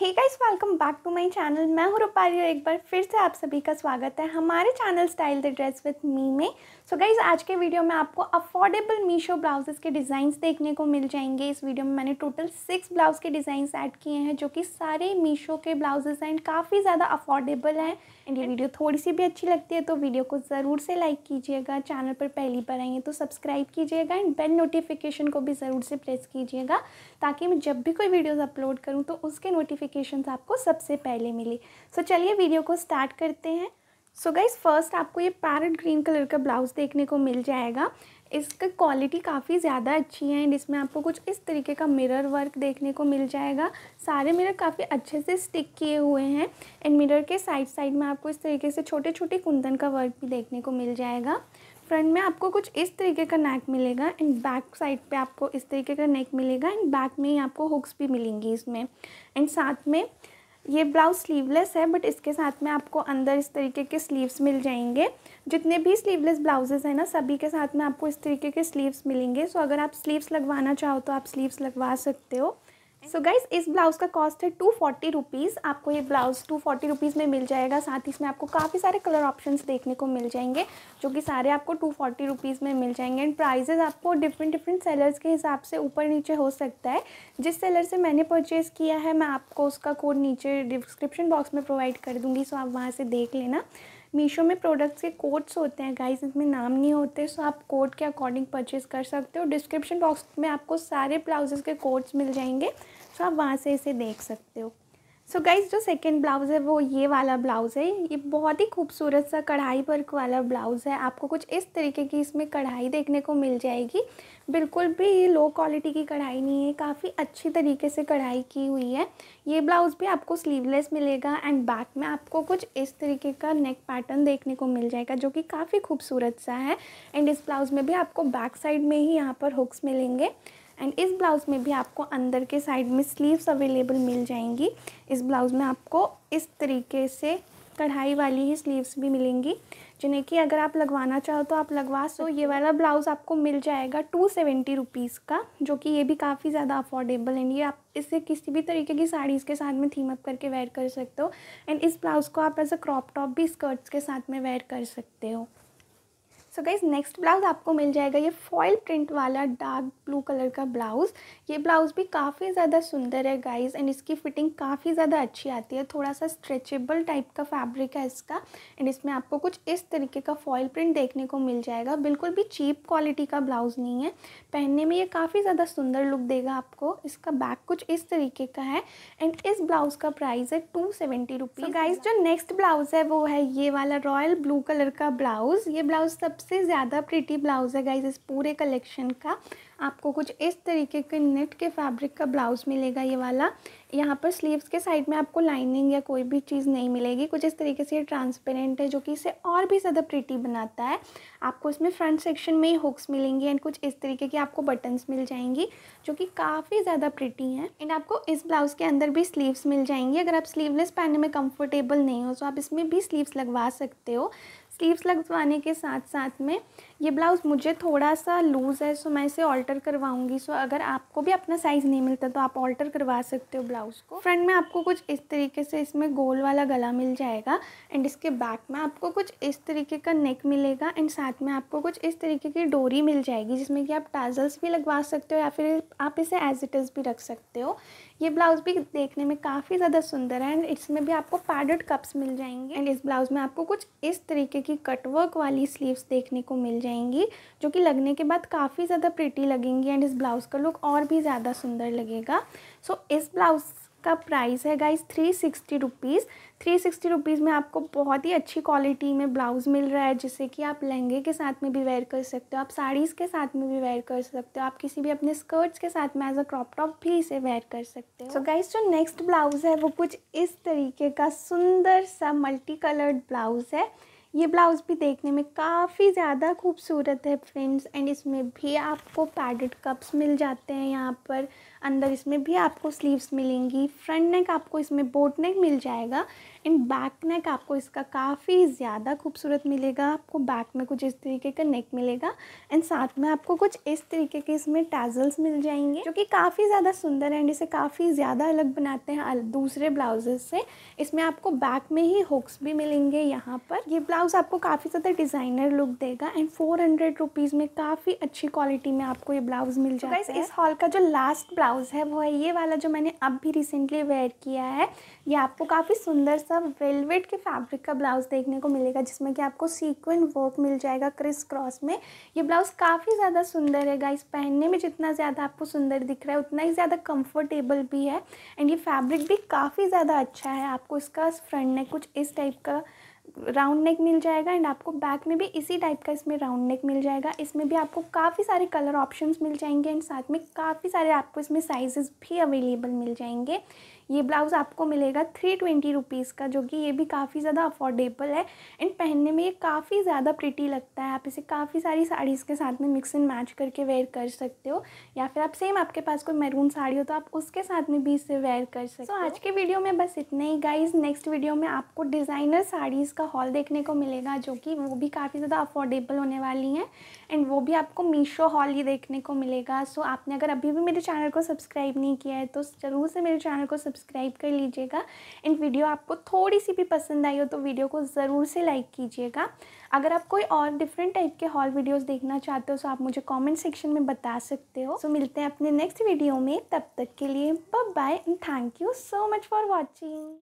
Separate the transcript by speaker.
Speaker 1: hey guys welcome back to my channel मैं हूं रूपाली और एक बार फिर से आप सभी का स्वागत है हमारे channel style the dress with me में सो so गाइज आज के वीडियो में आपको अफोर्डेबल मीशो ब्लाउजेज़ के डिज़ाइंस देखने को मिल जाएंगे इस वीडियो में मैंने टोटल सिक्स ब्लाउज के डिज़ाइंस ऐड किए हैं जो कि सारे मीशो के ब्लाउजेज़ एंड काफ़ी ज़्यादा अफोर्डेबल हैं एंड ये वीडियो थोड़ी सी भी अच्छी लगती है तो वीडियो को ज़रूर से लाइक कीजिएगा चैनल पर पहली बार आएंगे तो सब्सक्राइब कीजिएगा एंड बेल नोटिफिकेशन को भी ज़रूर से प्रेस कीजिएगा ताकि मैं जब भी कोई वीडियोज़ अपलोड करूँ तो उसके नोटिफिकेशन आपको सबसे पहले मिले सो so चलिए वीडियो को स्टार्ट करते हैं सो गाइज फर्स्ट आपको ये पैरट ग्रीन कलर का ब्लाउज़ देखने को मिल जाएगा इसका क्वालिटी काफ़ी ज़्यादा अच्छी है एंड इसमें आपको कुछ इस तरीके का मिरर वर्क देखने को मिल जाएगा सारे मिरर काफ़ी अच्छे से स्टिक किए हुए हैं एंड मिरर के साइड साइड में आपको इस तरीके से छोटे छोटे कुंदन का वर्क भी देखने को मिल जाएगा फ्रंट में आपको कुछ इस तरीके का नेक मिलेगा एंड बैक साइड पे आपको इस तरीके का नेक मिलेगा एंड बैक में ही आपको हुक्स भी मिलेंगी इसमें एंड साथ में ये ब्लाउज स्लीवलेस है बट इसके साथ में आपको अंदर इस तरीके के स्लीव्स मिल जाएंगे जितने भी स्लीवलेस ब्लाउजेज हैं ना सभी के साथ में आपको इस तरीके के स्लीव्स मिलेंगे सो अगर आप स्लीव्स लगवाना चाहो तो आप स्लीव्स लगवा सकते हो सो so गाइज इस ब्लाउज़ का कॉस्ट है टू फोर्टी रुपीज़ आपको ये ब्लाउज़ टू फोर्टी रुपीज़ में मिल जाएगा साथ ही इसमें आपको काफ़ी सारे कलर ऑप्शंस देखने को मिल जाएंगे जो कि सारे आपको टू फोर्टी रुपीज़ में मिल जाएंगे एंड प्राइजेज़ आपको डिफरेंट डिफरेंट सेलर्स के हिसाब से ऊपर नीचे हो सकता है जिस सेलर से मैंने परचेज़ किया है मैं आपको उसका कोड नीचे डिस्क्रिप्शन बॉक्स में प्रोवाइड कर दूँगी सो आप वहाँ से देख लेना मीशो में प्रोडक्ट्स के कोड्स होते हैं गाइस इसमें नाम नहीं होते सो आप कोड के अकॉर्डिंग परचेज कर सकते हो डिस्क्रिप्शन बॉक्स में आपको सारे ब्लाउजेज़ के कोड्स मिल जाएंगे सो आप वहाँ से इसे देख सकते हो सो गाइज जो सेकेंड ब्लाउज़ है वो ये वाला ब्लाउज़ है ये बहुत ही खूबसूरत सा कढ़ाई वर्क वाला ब्लाउज़ है आपको कुछ इस तरीके की इसमें कढ़ाई देखने को मिल जाएगी बिल्कुल भी लो क्वालिटी की कढ़ाई नहीं है काफ़ी अच्छी तरीके से कढ़ाई की हुई है ये ब्लाउज़ भी आपको स्लीवलेस मिलेगा एंड बैक में आपको कुछ इस तरीके का नेक पैटर्न देखने को मिल जाएगा जो कि काफ़ी खूबसूरत सा है एंड इस ब्लाउज़ में भी आपको बैक साइड में ही यहाँ पर हुक्स मिलेंगे एंड इस ब्लाउज़ में भी आपको अंदर के साइड में स्लीव्स अवेलेबल मिल जाएंगी इस ब्लाउज़ में आपको इस तरीके से कढ़ाई वाली ही स्लीव्स भी मिलेंगी जिन्हें कि अगर आप लगवाना चाहो तो आप लगवा सो ये वाला ब्लाउज़ आपको मिल जाएगा टू सेवेंटी रुपीज़ का जो कि ये भी काफ़ी ज़्यादा अफोर्डेबल एंड ये आप इसे किसी भी तरीके की साड़ीज़ के साथ में थीम अप करके वेयर कर सकते हो एंड इस ब्लाउज़ को आप एज अ क्रॉप टॉप भी स्कर्ट्स के साथ में वेयर कर सकते हो सो गाइज नेक्स्ट ब्लाउज़ आपको मिल जाएगा ये फॉयल प्रिंट वाला डार्क ब्लू कलर का ब्लाउज़ ये ब्लाउज़ भी काफ़ी ज़्यादा सुंदर है गाइज़ एंड इसकी फिटिंग काफ़ी ज़्यादा अच्छी आती है थोड़ा सा स्ट्रेचेबल टाइप का फैब्रिक है इसका एंड इसमें आपको कुछ इस तरीके का फॉयल प्रिंट देखने को मिल जाएगा बिल्कुल भी चीप क्वालिटी का ब्लाउज़ नहीं है पहनने में ये काफ़ी ज़्यादा सुंदर लुक देगा आपको इसका बैक कुछ इस तरीके का है एंड इस ब्लाउज़ का प्राइस है टू सेवेंटी रुपीज़ गाइज जो नेक्स्ट ब्लाउज़ है वो है ये वाला रॉयल ब्लू कलर का ब्लाउज़ ये ब्लाउज़ सबसे सबसे ज़्यादा प्रिटी ब्लाउज़ है गाइज इस पूरे कलेक्शन का आपको कुछ इस तरीके के नेट के फैब्रिक का ब्लाउज़ मिलेगा ये वाला यहाँ पर स्लीव्स के साइड में आपको लाइनिंग या कोई भी चीज़ नहीं मिलेगी कुछ इस तरीके से ये ट्रांसपेरेंट है जो कि इसे और भी ज़्यादा प्रिटी बनाता है आपको इसमें फ्रंट सेक्शन में ही हुक्स मिलेंगी एंड कुछ इस तरीके की आपको बटन्स मिल जाएंगी जो कि काफ़ी ज़्यादा प्रिटी हैं एंड आपको इस ब्लाउज़ के अंदर भी स्लीव्स मिल जाएंगी अगर आप स्लीवलेस पहनने में कम्फर्टेबल नहीं हो तो आप इसमें भी स्लीव्स लगवा सकते हो स्लीव्स लगवाने के साथ साथ में ये ब्लाउज़ मुझे थोड़ा सा लूज़ है सो मैं इसे ऑल्टर करवाऊंगी सो अगर आपको भी अपना साइज़ नहीं मिलता तो आप ऑल्टर करवा सकते हो ब्लाउज़ को फ्रंट में आपको कुछ इस तरीके से इसमें गोल वाला गला मिल जाएगा एंड इसके बैक में आपको कुछ इस तरीके का नेक मिलेगा एंड साथ में आपको कुछ इस तरीके की डोरी मिल जाएगी जिसमें कि आप टाजल्स भी लगवा सकते हो या फिर आप इसे एज इट इज़ भी रख सकते हो ये ब्लाउज़ भी देखने में काफ़ी ज़्यादा सुंदर है एंड इसमें भी आपको पैडेड कप्स मिल जाएंगे एंड इस ब्लाउज़ में आपको कुछ इस तरीके की कटवर्क वाली स्लीव्स देखने को मिल जाएंगी जो कि लगने के बाद काफ़ी ज़्यादा प्रिटी लगेंगी एंड इस ब्लाउज़ का लुक और भी ज़्यादा सुंदर लगेगा सो so, इस ब्लाउज़ का प्राइस है guys three sixty rupees three sixty rupees में आपको बहुत ही अच्छी क्वालिटी में ब्लाउज़ मिल रहा है जिससे कि आप लहंगे के साथ में भी वेयर कर सकते हो आप साड़ीज़ के साथ में भी वेयर कर सकते हो आप किसी भी अपने स्कर्ट्स के साथ में एज अ क्रॉप टॉप भी इसे वेयर कर सकते हो सो गाइज गाइस जो नेक्स्ट ब्लाउज़ है वो कुछ इस तरीके का सुंदर सा मल्टी कलर्ड ब्लाउज़ है ये ब्लाउज़ भी देखने में काफ़ी ज़्यादा खूबसूरत है फ्रेंड्स एंड इसमें भी आपको पैडेड कप्स मिल जाते हैं यहाँ पर अंदर इसमें भी आपको स्लीव्स मिलेंगी फ्रंट नेक आपको इसमें बोट नेक मिल जाएगा एंड बैक नेक आपको इसका काफ़ी ज़्यादा खूबसूरत मिलेगा आपको बैक में कुछ इस तरीके का नेक मिलेगा एंड साथ में आपको कुछ इस तरीके के इसमें टैजल्स मिल जाएंगे जो कि काफ़ी ज़्यादा सुंदर एंड इसे काफ़ी ज़्यादा अलग बनाते हैं दूसरे ब्लाउजेज से इसमें आपको बैक में ही हुक्स भी मिलेंगे यहाँ पर ये ब्लाउज ब्लाउज आपको काफ़ी ज़्यादा डिज़ाइनर लुक देगा एंड फोर हंड्रेड रुपीज़ में काफ़ी अच्छी क्वालिटी में आपको ये ब्लाउज मिल तो जाएगा so इस हॉल का जो लास्ट ब्लाउज है वो है ये वाला जो मैंने अब भी रिसेंटली वेयर किया है ये आपको काफ़ी सुंदर सा वेलवेट के फैब्रिक का ब्लाउज देखने को मिलेगा जिसमें कि आपको सीक्वेंट वर्क मिल जाएगा क्रिस क्रॉस में ये ब्लाउज काफ़ी ज़्यादा सुंदर है गाइस पहनने में जितना ज़्यादा आपको सुंदर दिख रहा है उतना ही ज़्यादा कंफर्टेबल भी है एंड ये फैब्रिक भी काफ़ी ज़्यादा अच्छा है आपको इसका फ्रंट ने कुछ इस टाइप का राउंड नेक मिल जाएगा एंड आपको बैक में भी इसी टाइप का इसमें राउंड नेक मिल जाएगा इसमें भी आपको काफ़ी सारे कलर ऑप्शंस मिल जाएंगे एंड साथ में काफ़ी सारे आपको इसमें साइजेस भी अवेलेबल मिल जाएंगे ये ब्लाउज़ आपको मिलेगा थ्री ट्वेंटी रुपीज़ का जो कि ये भी काफ़ी ज़्यादा अफोर्डेबल है एंड पहनने में ये काफ़ी ज़्यादा प्रिटी लगता है आप इसे काफ़ी सारी साड़ीज़ के साथ में मिक्स एंड मैच करके वेयर कर सकते हो या फिर आप सेम आपके पास कोई मैरून साड़ी हो तो आप उसके साथ में भी इसे वेयर कर सकते हो so, आज के वीडियो में बस इतने ही गाइज नेक्स्ट वीडियो में आपको डिज़ाइनर साड़ीज़ का हॉल देखने को मिलेगा जो कि वो भी काफ़ी ज़्यादा अफोर्डेबल होने वाली हैं एंड वो भी आपको मीशो हॉल ही देखने को मिलेगा सो so, आपने अगर अभी भी मेरे चैनल को सब्सक्राइब नहीं किया है तो ज़रूर से मेरे चैनल को सब्सक्राइब सब्सक्राइब कर लीजिएगा एंड वीडियो आपको थोड़ी सी भी पसंद आई हो तो वीडियो को ज़रूर से लाइक कीजिएगा अगर आप कोई और डिफरेंट टाइप के हॉल वीडियोस देखना चाहते हो तो आप मुझे कमेंट सेक्शन में बता सकते हो सो तो so, मिलते हैं अपने नेक्स्ट वीडियो में तब तक के लिए bye bye and thank you so much for watching